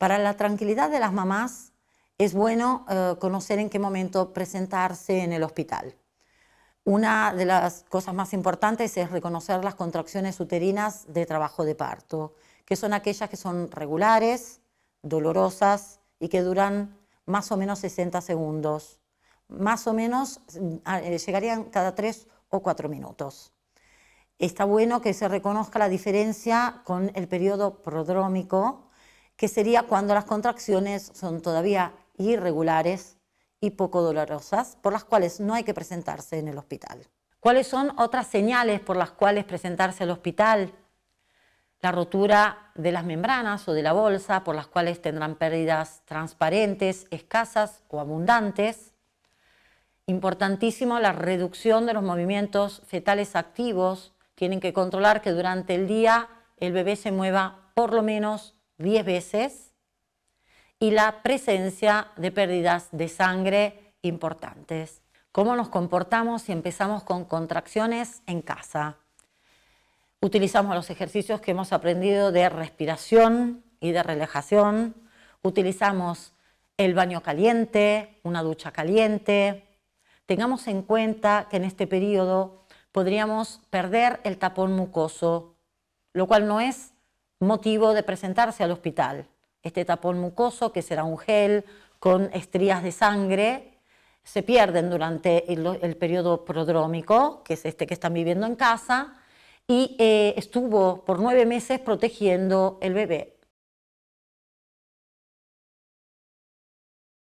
Para la tranquilidad de las mamás es bueno eh, conocer en qué momento presentarse en el hospital. Una de las cosas más importantes es reconocer las contracciones uterinas de trabajo de parto, que son aquellas que son regulares, dolorosas y que duran más o menos 60 segundos. Más o menos eh, llegarían cada 3 o 4 minutos. Está bueno que se reconozca la diferencia con el periodo prodrómico, que sería cuando las contracciones son todavía irregulares y poco dolorosas, por las cuales no hay que presentarse en el hospital. ¿Cuáles son otras señales por las cuales presentarse al hospital? La rotura de las membranas o de la bolsa, por las cuales tendrán pérdidas transparentes, escasas o abundantes. Importantísimo la reducción de los movimientos fetales activos. Tienen que controlar que durante el día el bebé se mueva por lo menos 10 veces y la presencia de pérdidas de sangre importantes. ¿Cómo nos comportamos si empezamos con contracciones en casa? Utilizamos los ejercicios que hemos aprendido de respiración y de relajación. Utilizamos el baño caliente, una ducha caliente. Tengamos en cuenta que en este periodo podríamos perder el tapón mucoso, lo cual no es motivo de presentarse al hospital. Este tapón mucoso, que será un gel con estrías de sangre, se pierden durante el, periodo prodrómico, que es este que están viviendo en casa, y eh, estuvo por nueve meses protegiendo el bebé.